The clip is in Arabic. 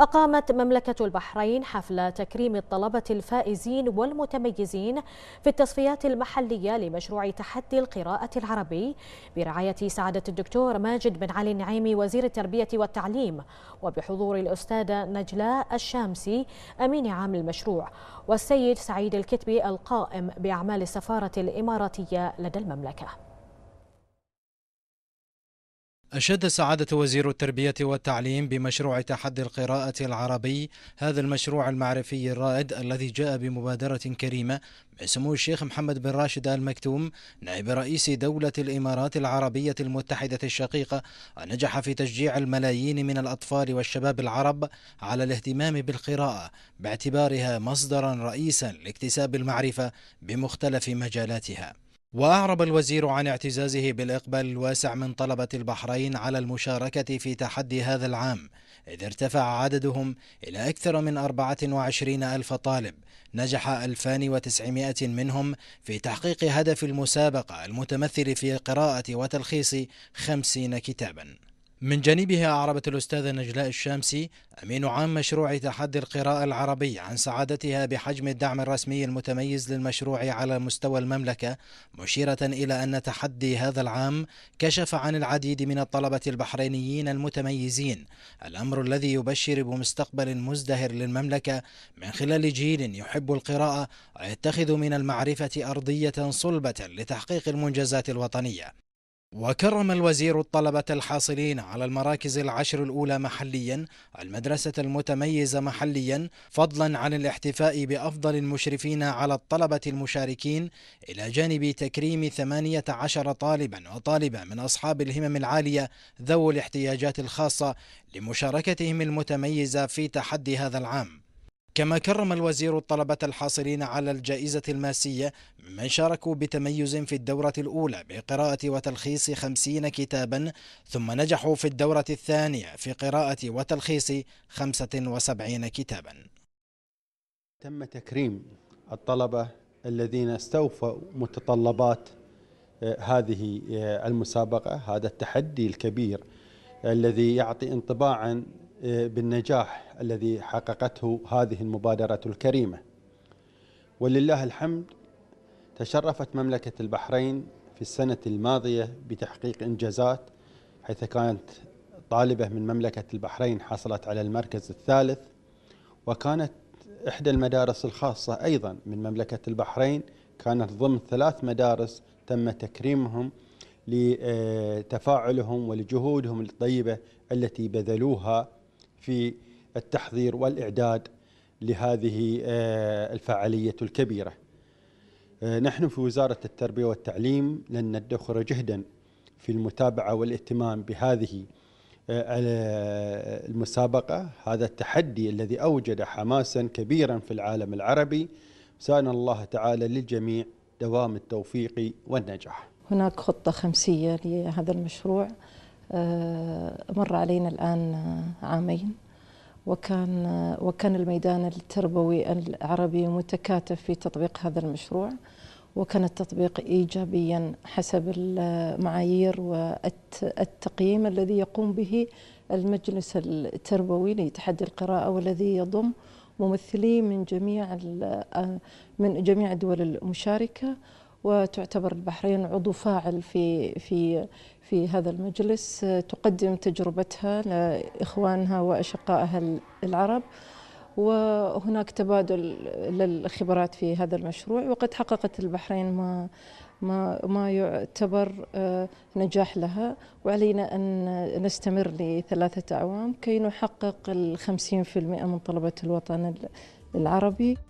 أقامت مملكة البحرين حفل تكريم الطلبة الفائزين والمتميزين في التصفيات المحلية لمشروع تحدي القراءة العربي برعاية سعادة الدكتور ماجد بن علي النعيمي وزير التربية والتعليم وبحضور الأستاذة نجلاء الشامسي أمين عام المشروع والسيد سعيد الكتبي القائم بأعمال السفارة الإماراتية لدى المملكة أشد سعادة وزير التربية والتعليم بمشروع تحدي القراءة العربي هذا المشروع المعرفي الرائد الذي جاء بمبادرة كريمة بسمو الشيخ محمد بن راشد آل مكتوم نائب رئيس دولة الإمارات العربية المتحدة الشقيقة نجح في تشجيع الملايين من الأطفال والشباب العرب على الاهتمام بالقراءة باعتبارها مصدرا رئيسا لاكتساب المعرفة بمختلف مجالاتها وأعرب الوزير عن اعتزازه بالإقبال الواسع من طلبة البحرين على المشاركة في تحدي هذا العام إذ ارتفع عددهم إلى أكثر من 24 ألف طالب نجح 2900 منهم في تحقيق هدف المسابقة المتمثل في قراءة وتلخيص 50 كتاباً من جانبها أعربت الأستاذة نجلاء الشامسي أمين عام مشروع تحدي القراءة العربي عن سعادتها بحجم الدعم الرسمي المتميز للمشروع على مستوى المملكة مشيرة إلى أن تحدي هذا العام كشف عن العديد من الطلبة البحرينيين المتميزين الأمر الذي يبشر بمستقبل مزدهر للمملكة من خلال جيل يحب القراءة ويتخذ من المعرفة أرضية صلبة لتحقيق المنجزات الوطنية وكرم الوزير الطلبة الحاصلين على المراكز العشر الأولى محليا المدرسة المتميزة محليا فضلا عن الاحتفاء بأفضل المشرفين على الطلبة المشاركين إلى جانب تكريم 18 طالبا وطالبة من أصحاب الهمم العالية ذوي الاحتياجات الخاصة لمشاركتهم المتميزة في تحدي هذا العام كما كرم الوزير الطلبة الحاصلين على الجائزة الماسية من شاركوا بتميز في الدورة الأولى بقراءة وتلخيص خمسين كتابا ثم نجحوا في الدورة الثانية في قراءة وتلخيص خمسة وسبعين كتابا تم تكريم الطلبة الذين استوفوا متطلبات آه، هذه آه، المسابقة هذا التحدي الكبير الذي يعطي انطباعا بالنجاح الذي حققته هذه المبادرة الكريمة ولله الحمد تشرفت مملكة البحرين في السنة الماضية بتحقيق إنجازات حيث كانت طالبة من مملكة البحرين حصلت على المركز الثالث وكانت إحدى المدارس الخاصة أيضا من مملكة البحرين كانت ضمن ثلاث مدارس تم تكريمهم لتفاعلهم ولجهودهم الطيبة التي بذلوها في التحضير والإعداد لهذه آه، الفعالية الكبيرة آه، نحن في وزارة التربية والتعليم لن ندخر جهدا في المتابعة والاهتمام بهذه آه، المسابقة هذا التحدي الذي أوجد حماسا كبيرا في العالم العربي سأل الله تعالى للجميع دوام التوفيق والنجاح هناك خطة خمسية لهذا المشروع آه، مر علينا الآن عامين وكان آه، وكان الميدان التربوي العربي متكاتف في تطبيق هذا المشروع وكان التطبيق ايجابيا حسب المعايير والتقييم الذي يقوم به المجلس التربوي لتحدي القراءه والذي يضم ممثلي من جميع آه، من جميع الدول المشاركه وتعتبر البحرين عضو فاعل في في في هذا المجلس تقدم تجربتها لاخوانها واشقائها العرب وهناك تبادل للخبرات في هذا المشروع وقد حققت البحرين ما ما ما يعتبر آه، نجاح لها وعلينا أن نستمر لثلاثة أعوام كي نحقق ال 50% من طلبة الوطن العربي